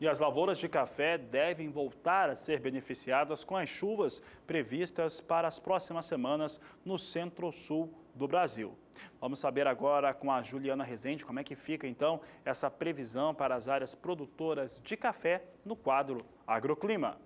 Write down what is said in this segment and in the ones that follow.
e as lavouras de café devem voltar a ser beneficiadas com as chuvas previstas para as próximas semanas no centro-sul do Brasil. Vamos saber agora com a Juliana Rezende como é que fica então essa previsão para as áreas produtoras de café no quadro Agroclima.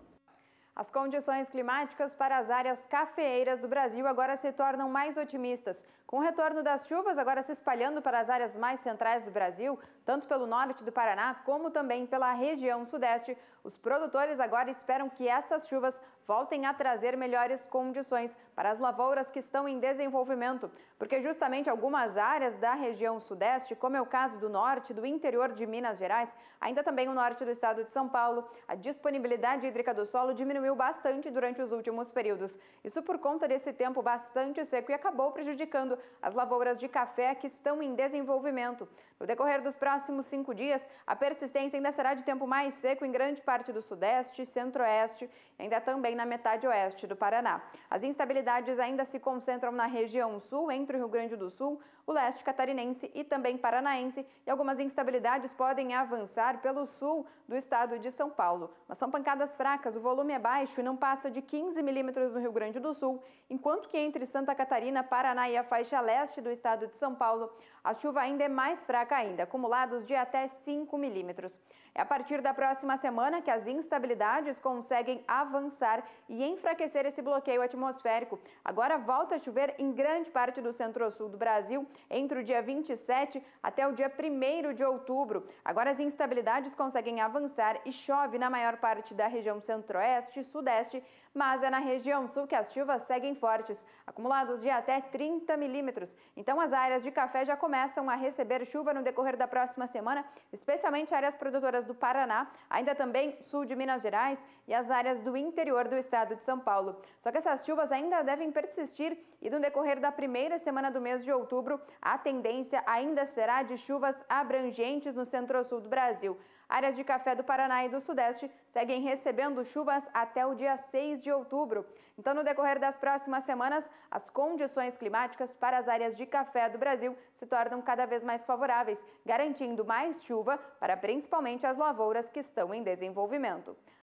As condições climáticas para as áreas cafeeiras do Brasil agora se tornam mais otimistas. Com o retorno das chuvas agora se espalhando para as áreas mais centrais do Brasil, tanto pelo norte do Paraná como também pela região sudeste, os produtores agora esperam que essas chuvas voltem a trazer melhores condições para as lavouras que estão em desenvolvimento, porque justamente algumas áreas da região sudeste, como é o caso do norte, do interior de Minas Gerais, ainda também o norte do estado de São Paulo, a disponibilidade hídrica do solo diminuiu diminuiu bastante durante os últimos períodos. Isso por conta desse tempo bastante seco e acabou prejudicando as lavouras de café que estão em desenvolvimento. No decorrer dos próximos cinco dias, a persistência ainda será de tempo mais seco em grande parte do Sudeste, Centro-Oeste e ainda também na metade oeste do Paraná. As instabilidades ainda se concentram na região sul, entre o Rio Grande do Sul, o leste catarinense e também paranaense, e algumas instabilidades podem avançar pelo sul do estado de São Paulo. Mas são pancadas fracas, o volume é baixo baixo e não passa de 15 milímetros no Rio Grande do Sul, enquanto que entre Santa Catarina, Paraná e a faixa leste do estado de São Paulo, a chuva ainda é mais fraca ainda, acumulados de até 5 milímetros. É a partir da próxima semana que as instabilidades conseguem avançar e enfraquecer esse bloqueio atmosférico. Agora volta a chover em grande parte do centro-sul do Brasil entre o dia 27 até o dia 1 de outubro. Agora as instabilidades conseguem avançar e chove na maior parte da região centro-oeste e sudeste, mas é na região sul que as chuvas seguem fortes, acumulados de até 30 milímetros. Então, as áreas de café já começam a receber chuva no decorrer da próxima semana, especialmente áreas produtoras do Paraná, ainda também sul de Minas Gerais e as áreas do interior do estado de São Paulo. Só que essas chuvas ainda devem persistir e, no decorrer da primeira semana do mês de outubro, a tendência ainda será de chuvas abrangentes no centro-sul do Brasil. Áreas de café do Paraná e do Sudeste seguem recebendo chuvas até o dia 6 de outubro. Então, no decorrer das próximas semanas, as condições climáticas para as áreas de café do Brasil se tornam cada vez mais favoráveis, garantindo mais chuva para principalmente as lavouras que estão em desenvolvimento.